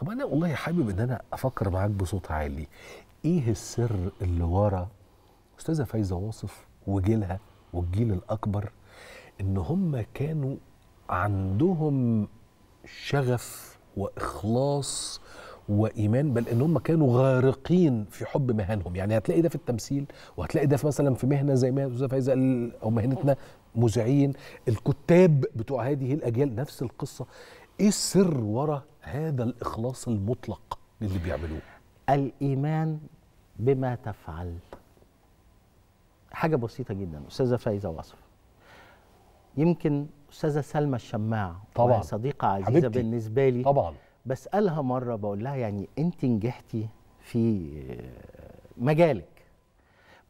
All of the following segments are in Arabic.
طب انا والله حابب ان انا افكر معاك بصوت عالي ايه السر اللي ورا استاذه فايزه واصف وجيلها والجيل الاكبر ان هم كانوا عندهم شغف واخلاص وايمان بل ان هم كانوا غارقين في حب مهنهم يعني هتلاقي ده في التمثيل وهتلاقي ده في مثلا في مهنه زي ما استاذه فايزه او مهنتنا مذيعين الكتاب بتوع هذه الاجيال نفس القصه ايه السر ورا هذا الاخلاص المطلق للي بيعملوه الايمان بما تفعل حاجه بسيطه جدا استاذه فايزه وصف يمكن استاذه سلمى الشماع طبعا صديقه عزيزه حبيبتي. بالنسبه لي طبعا بسالها مره بقول لها يعني انت نجحتي في مجالك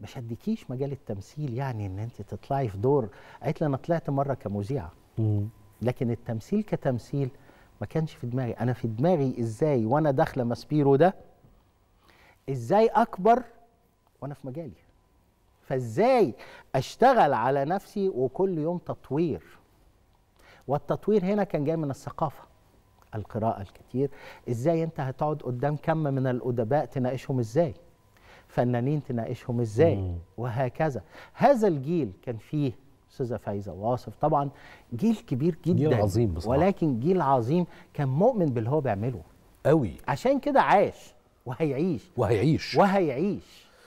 ما شدكيش مجال التمثيل يعني ان انت تطلعي في دور قالت لي انا طلعت مره كمذيعه لكن التمثيل كتمثيل ما كانش في دماغي انا في دماغي ازاي وانا داخله ماسبيرو ده ازاي اكبر وانا في مجالي فازاي اشتغل على نفسي وكل يوم تطوير والتطوير هنا كان جاي من الثقافه القراءه الكتير ازاي انت هتقعد قدام كم من الادباء تناقشهم ازاي فنانين تناقشهم ازاي وهكذا هذا الجيل كان فيه استاذه فايزه واصف طبعا جيل كبير جدا جيل عظيم بصراحه ولكن جيل عظيم كان مؤمن باللي هو بيعمله قوي عشان كده عاش وهيعيش وهيعيش وهيعيش